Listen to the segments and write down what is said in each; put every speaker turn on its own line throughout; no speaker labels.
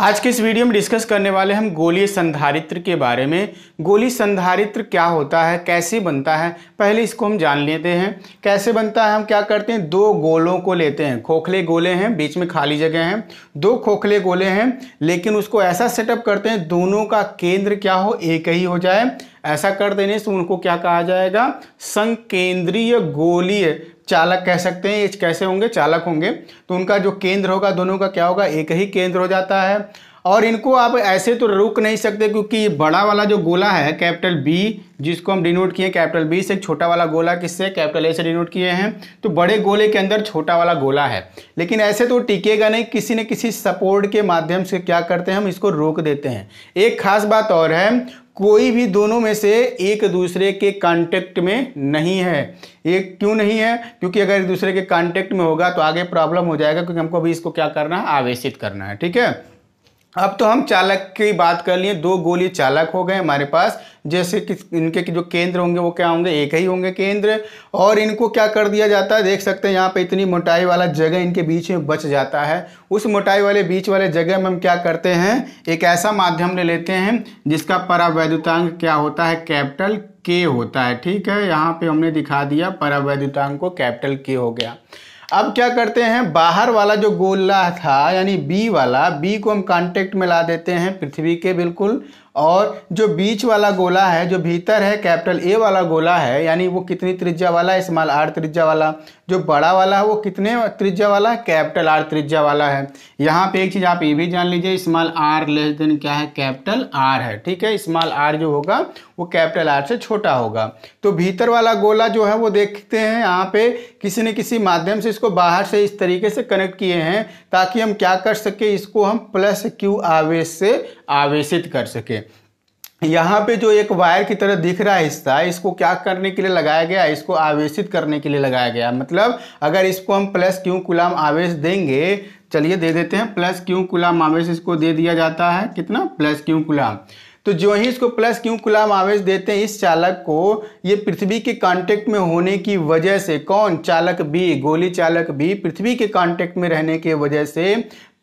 आज के इस वीडियो में डिस्कस करने वाले हम गोली संधारित्र के बारे में गोली संधारित्र क्या होता है कैसे बनता है पहले इसको हम जान लेते हैं कैसे बनता है हम क्या करते हैं दो गोलों को लेते हैं खोखले गोले हैं बीच में खाली जगह हैं दो खोखले गोले हैं लेकिन उसको ऐसा सेटअप करते हैं दोनों का केंद्र क्या हो एक ही हो जाए ऐसा कर देने से उनको क्या कहा जाएगा संकेंद्रीय गोलीय चालक कह सकते हैं ये कैसे होंगे चालक होंगे तो उनका जो केंद्र होगा दोनों का क्या होगा एक ही केंद्र हो जाता है और इनको आप ऐसे तो रोक नहीं सकते क्योंकि बड़ा वाला जो गोला है कैपिटल बी जिसको हम डिनोट किए कैपिटल बी से छोटा वाला गोला किससे कैपिटल ए से डिनोट किए हैं तो बड़े गोले के अंदर छोटा वाला गोला है लेकिन ऐसे तो टिकेगा नहीं किसी न किसी सपोर्ट के माध्यम से क्या करते हैं हम इसको रोक देते हैं एक खास बात और है कोई भी दोनों में से एक दूसरे के कांटेक्ट में नहीं है ये क्यों नहीं है क्योंकि अगर एक दूसरे के कांटेक्ट में होगा तो आगे प्रॉब्लम हो जाएगा क्योंकि हमको अभी इसको क्या करना है आवेशित करना है ठीक है अब तो हम चालक की बात कर लिए दो गोली चालक हो गए हमारे पास जैसे कि इनके जो केंद्र होंगे वो क्या होंगे एक ही होंगे केंद्र और इनको क्या कर दिया जाता है देख सकते हैं यहाँ पे इतनी मोटाई वाला जगह इनके बीच में बच जाता है उस मोटाई वाले बीच वाले जगह में हम क्या करते हैं एक ऐसा माध्यम ले लेते हैं जिसका परावैद्युतांग क्या होता है कैपिटल के होता है ठीक है यहाँ पर हमने दिखा दिया परावैद्युतांग को कैपिटल के हो गया अब क्या करते हैं बाहर वाला जो गोला था यानी बी वाला बी को हम कांटेक्ट में ला देते हैं पृथ्वी के बिल्कुल और जो बीच वाला गोला है जो भीतर है कैपिटल ए वाला गोला है यानी वो कितनी त्रिज्या वाला है स्मॉल आर त्रिज्या वाला जो बड़ा वाला है वो कितने त्रिज्या वाला है कैपिटल आर त्रिज्या वाला है यहाँ पे एक चीज़ आप ये भी जान लीजिए स्मॉल आर लेस देन क्या है कैपिटल आर है ठीक है स्मॉल आर जो होगा वो कैपिटल आर से छोटा होगा तो भीतर वाला गोला जो है वो देखते हैं यहाँ पे किसी न किसी माध्यम से इसको बाहर से इस तरीके से कनेक्ट किए हैं ताकि हम क्या कर सके इसको हम प्लस क्यू आवेश से आवेशित कर सके यहाँ पे जो एक वायर की तरह दिख रहा है हिस्सा इसको क्या करने के लिए लगाया गया इसको आवेशित करने के लिए लगाया गया मतलब अगर इसको हम प्लस क्यों कुलाम आवेश देंगे चलिए दे देते हैं प्लस क्यों कुलाम आवेश इसको दे दिया जाता है कितना प्लस क्यों कुलाम तो जो ही इसको प्लस क्यों कुलाम आवेश देते हैं इस चालक को ये पृथ्वी के कांटेक्ट में होने की वजह से कौन चालक भी गोली चालक भी पृथ्वी के कांटेक्ट में रहने के वजह से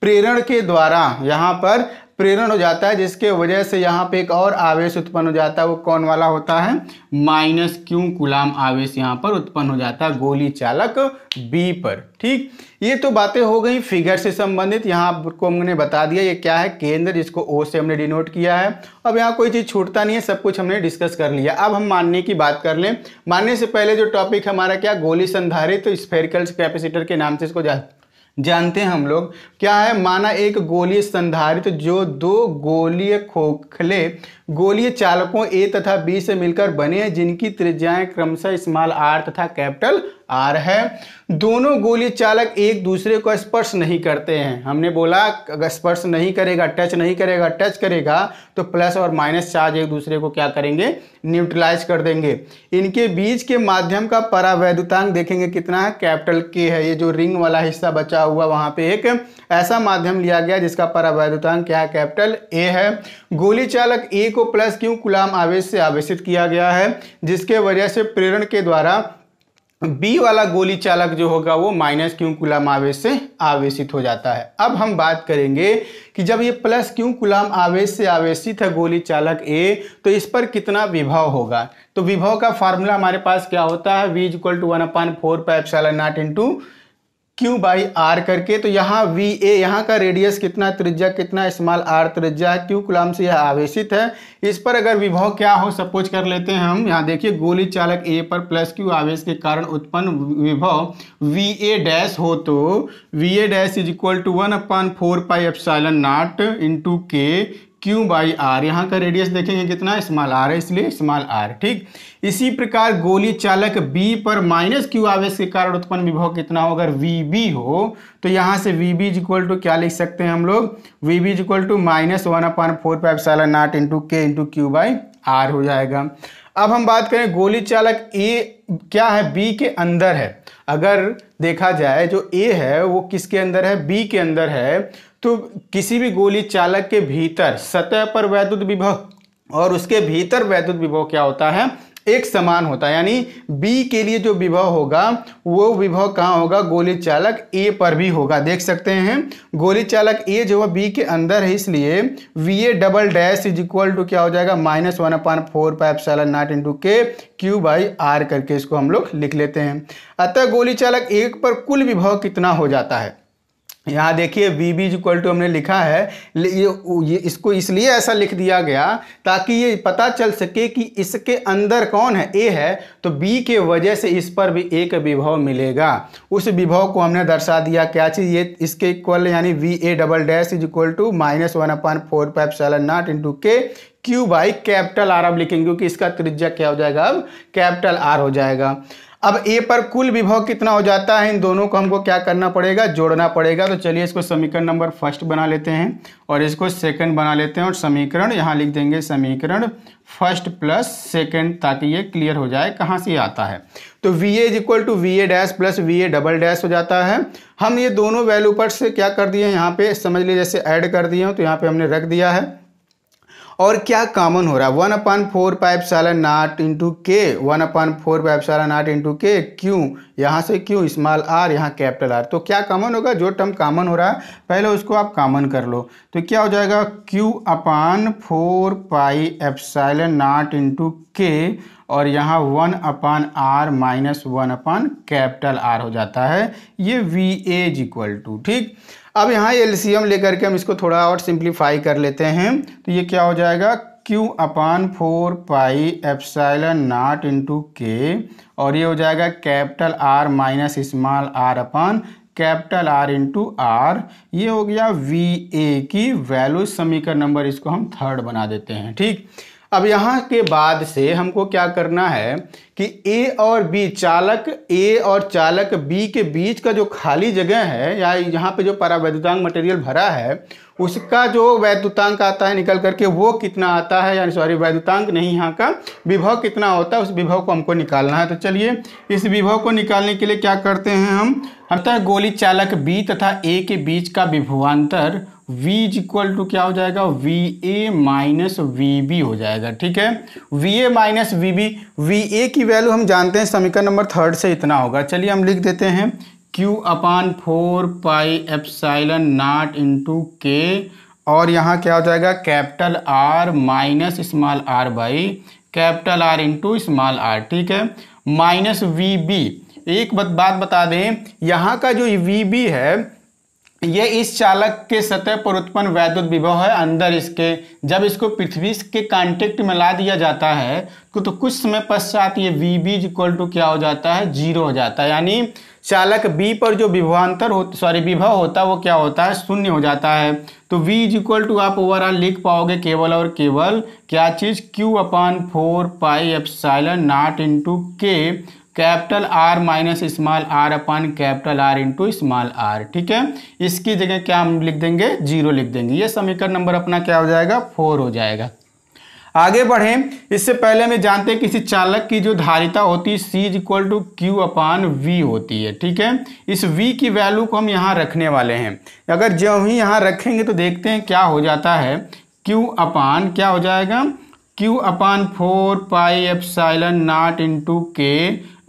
प्रेरण के द्वारा यहाँ पर प्रेरण हो जाता है जिसके वजह से यहाँ पे एक और आवेश उत्पन्न हो जाता है वो कौन वाला होता है माइनस क्यू गुलाम आवेश यहाँ पर उत्पन्न हो जाता है गोली चालक बी पर ठीक ये तो बातें हो गई फिगर से संबंधित यहाँ आपको हमने बता दिया ये क्या है केंद्र जिसको ओ से हमने डिनोट किया है अब यहाँ कोई चीज़ छूटता नहीं है सब कुछ हमने डिस्कस कर लिया अब हम मानने की बात कर लें मानने से पहले जो टॉपिक हमारा क्या गोली संधारित तो स्फेरिकल कैपेसिटर के नाम से इसको जानते हैं हम लोग क्या है माना एक गोलीय संधारित्र जो दो गोलीय खोखले गोलीय चालकों ए तथा बी से मिलकर बने हैं जिनकी त्रिज्याएं क्रमशः स्मॉल आर तथा कैपिटल आर है दोनों गोली चालक एक दूसरे को स्पर्श नहीं करते हैं हमने बोला अगर स्पर्श नहीं करेगा टच नहीं करेगा टच करेगा तो प्लस और माइनस चार्ज एक दूसरे को क्या करेंगे न्यूट्रलाइज कर देंगे इनके बीच के माध्यम का परावैधतांग देखेंगे कितना है कैपिटल के है ये जो रिंग वाला हिस्सा बचा हुआ वहाँ पे एक ऐसा माध्यम लिया गया जिसका परावैधतांग क्या है कैपिटल ए है गोली चालक ए को प्लस क्यू गुलाम आवेश से आवेशित किया गया है जिसके वजह से प्रेरण के द्वारा बी वाला गोली चालक जो होगा वो माइनस क्यू गुलाम आवेश से आवेशित हो जाता है अब हम बात करेंगे कि जब ये प्लस क्यू गुलाम आवेश से आवेशित है गोली चालक ए तो इस पर कितना विभव होगा तो विभव का फार्मूला हमारे पास क्या होता है V is equal to one upon four pi epsilon naught into Q by R करके तो यहाँ वी ए यहाँ का रेडियस कितना त्रिज्या कितना स्मॉल आर त्रिज्या है क्यू कुलाम से यह आवेशित है इस पर अगर विभव क्या हो सपोज कर लेते हैं हम यहाँ देखिए गोली चालक ए पर प्लस क्यू आवेश के कारण उत्पन्न विभव वी ए डैश हो तो V A dash is equal to one upon four pi naught in into K Q by R यहाँ का रेडियस देखेंगे कितना स्मॉल आर है इसलिए स्मॉल आर ठीक इसी प्रकार गोली चालक बी पर माइनस क्यू आवेश के कारण उत्पन्न विभव कितना हो अगर वी बी हो तो यहाँ से वी बी इक्वल टू क्या लिख सकते हैं हम लोग V B equal to minus one upon four pi epsilon naught into K into Q by R हो जाएगा अब हम बात करें गोली चालक ए क्या है बी के अंदर है अगर देखा जाए जो ए है वो किसके अंदर है बी के अंदर है तो किसी भी गोली चालक के भीतर सतह पर वैद्युत विभव और उसके भीतर वैद्युत विभव क्या होता है एक समान होता है यानी बी के लिए जो विभव होगा वो विभव कहाँ होगा गोली चालक ए पर भी होगा देख सकते हैं गोली चालक ए जो है बी के अंदर है इसलिए V A double dash is equal to क्या हो जाएगा minus one upon four pi epsilon naught into K Q by R करके इसको हम लोग लिख लेते हैं अतः गोली चालक एक पर कुल विभव कितना हो जाता है यहाँ देखिए वी बीज इक्वल टू हमने लिखा है ये, ये इसको इसलिए ऐसा लिख दिया गया ताकि ये पता चल सके कि इसके अंदर कौन है ए है तो बी के वजह से इस पर भी एक विभव मिलेगा उस विभव को हमने दर्शा दिया क्या चीज़ ये इसके इक्वल यानी V A double dash is equal to minus one upon four pi epsilon naught into K Q by capital R अब लिखेंगे क्योंकि इसका त्रिज्या क्या हो जाएगा अब कैपिटल आर हो जाएगा अब ए पर कुल विभव कितना हो जाता है इन दोनों को हमको क्या करना पड़ेगा जोड़ना पड़ेगा तो चलिए इसको समीकरण नंबर फर्स्ट बना लेते हैं और इसको सेकंड बना लेते हैं और समीकरण यहाँ लिख देंगे समीकरण फर्स्ट प्लस सेकंड ताकि ये क्लियर हो जाए कहाँ से आता है तो V A is equal to V A dash plus V A double dash हो जाता है हम ये दोनों वैल्यू पर से क्या कर दिए यहाँ पे समझ लीजिए जैसे ऐड कर दिए तो यहाँ पर हमने रख दिया है और क्या कॉमन हो रहा है one upon four pi epsilon naught into K one upon four pi epsilon naught into K क्यों यहाँ से क्यू स्मॉल आर यहाँ कैपिटल आर तो क्या कॉमन होगा जो टर्म कॉमन हो रहा है पहले उसको आप कॉमन कर लो तो क्या हो जाएगा Q upon four pi epsilon naught into K और यहाँ one upon R minus one upon capital R हो जाता है ये वी एज इक्वल टू ठीक अब यहाँ एलसीएम लेकर के हम इसको थोड़ा और सिंप्लीफाई कर लेते हैं तो ये क्या हो जाएगा Q upon four pi epsilon naught into K और ये हो जाएगा capital R minus small R upon capital R into R ये हो गया वी ए की वैल्यू समीकरण नंबर इसको हम थर्ड बना देते हैं ठीक अब यहाँ के बाद से हमको क्या करना है कि ए और बी चालक ए और चालक बी के बीच का जो खाली जगह है या यहाँ पे जो परावैद्युतांग मटेरियल भरा है उसका जो वैद्युतांक आता है निकल करके वो कितना आता है यानी सॉरी वैद्युतांक नहीं यहाँ का विभव कितना होता है उस विभव को हमको निकालना है तो चलिए इस विभव को निकालने के लिए क्या करते हैं हम होता तो है गोली चालक बी तथा ए के बीच का विभवान्तर v इज इक्वल टू क्या हो जाएगा V A minus V B हो जाएगा ठीक है V A minus V B V A की वैल्यू हम जानते हैं समीकरण नंबर थर्ड से इतना होगा चलिए हम लिख देते हैं q upon four pi epsilon naught into K और यहाँ क्या हो जाएगा capital R minus small r by capital R into small r ठीक है माइनस वी बी एक बात बता दें यहाँ का जो वी बी है ये इस चालक के सतह पर उत्पन्न वैद्युत विभव है अंदर इसके जब इसको पृथ्वी के कांटेक्ट में ला दिया जाता है तो, तो कुछ समय पश्चात ये वी बीज इक्वल टू क्या हो जाता है जीरो हो जाता है यानी चालक बी पर जो विभवांतर हो सॉरी विभव होता है वो क्या होता है शून्य हो जाता है तो वी इज इक्वल टू आप ओवरऑल लिख पाओगे केवल और केवल क्या चीज़ Q upon four pi epsilon naught into K capital R minus small R upon capital R into small R ठीक है इसकी जगह क्या हम लिख देंगे जीरो लिख देंगे ये समीकरण नंबर अपना क्या हो जाएगा फोर हो जाएगा आगे बढ़ें इससे पहले हमें जानते हैं किसी चालक की जो धारिता होती है C is equal to Q upon V होती है ठीक है इस वी की वैल्यू को हम यहाँ रखने वाले हैं अगर जो ही यहाँ रखेंगे तो देखते हैं क्या हो जाता है क्यू अपान क्या हो जाएगा Q upon four pi epsilon naught into K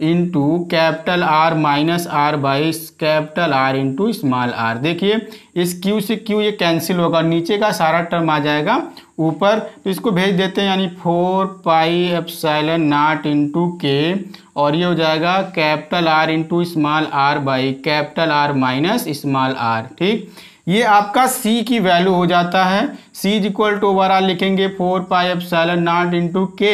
into capital R minus R by capital R into small R देखिए इस क्यू से क्यू ये कैंसिल होगा नीचे का सारा टर्म आ जाएगा ऊपर तो इसको भेज देते हैं यानी four pi epsilon naught into K और ये हो जाएगा capital R into small R by capital R minus small R ठीक ये आपका c की वैल्यू हो जाता है c is equal to overall लिखेंगे four pi epsilon naught into K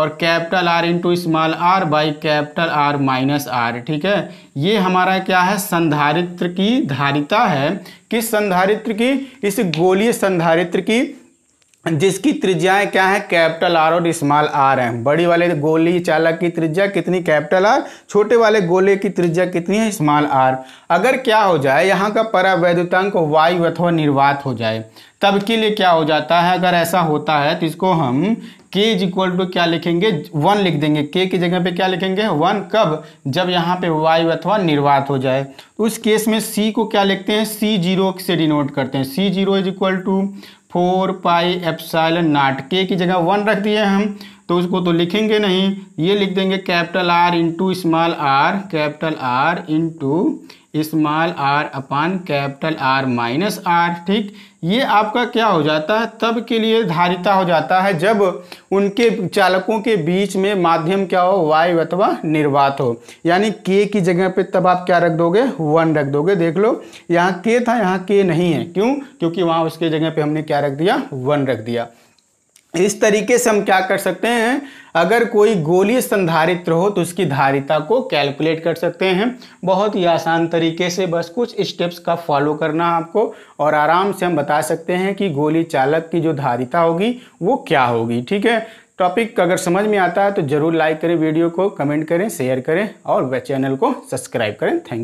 और capital R into small R by capital factor R minus R ठीक है ये हमारा क्या है संधारित्र की धारिता है किस संधारित्र की इस गोलीय संधारित्र की जिसकी त्रिज्याएं क्या है कैपिटल आर और स्मॉल आर है बड़ी वाले गोली चालक की त्रिज्या कितनी कैपिटल आर छोटे वाले गोले की त्रिज्या कितनी है स्मॉल आर अगर क्या हो जाए यहाँ का परावैद्युतांक वायु अथवा निर्वात हो जाए तब के लिए क्या हो जाता है अगर ऐसा होता है तो इसको हम के इज इक्वल टू क्या लिखेंगे वन लिख देंगे के की जगह पे क्या लिखेंगे वन कब जब यहाँ पे वायु अथवा निर्वात हो जाए तो उस केस में सी को क्या लिखते हैं सी जीरो से डिनोट करते हैं C zero is equal to four pi epsilon naught K की जगह वन रख दिए हम तो उसको तो लिखेंगे नहीं ये लिख देंगे capital R into small R capital R into small R upon capital R minus R ठीक ये आपका क्या हो जाता है तब के लिए धारिता हो जाता है जब उनके चालकों के बीच में माध्यम क्या हो वायु अथवा निर्वात हो यानी के की जगह पे तब आप क्या रख दोगे वन रख दोगे देख लो यहाँ के था यहाँ के नहीं है क्यों क्योंकि वहाँ उसके जगह पे हमने क्या रख दिया वन रख दिया इस तरीके से हम क्या कर सकते हैं अगर कोई गोली संधारित्र हो तो उसकी धारिता को कैलकुलेट कर सकते हैं बहुत ही आसान तरीके से बस कुछ स्टेप्स का फॉलो करना आपको और आराम से हम बता सकते हैं कि गोली चालक की जो धारिता होगी वो क्या होगी ठीक है टॉपिक अगर समझ में आता है तो ज़रूर लाइक करें वीडियो को कमेंट करें शेयर करें और वह चैनल को सब्सक्राइब करें थैंक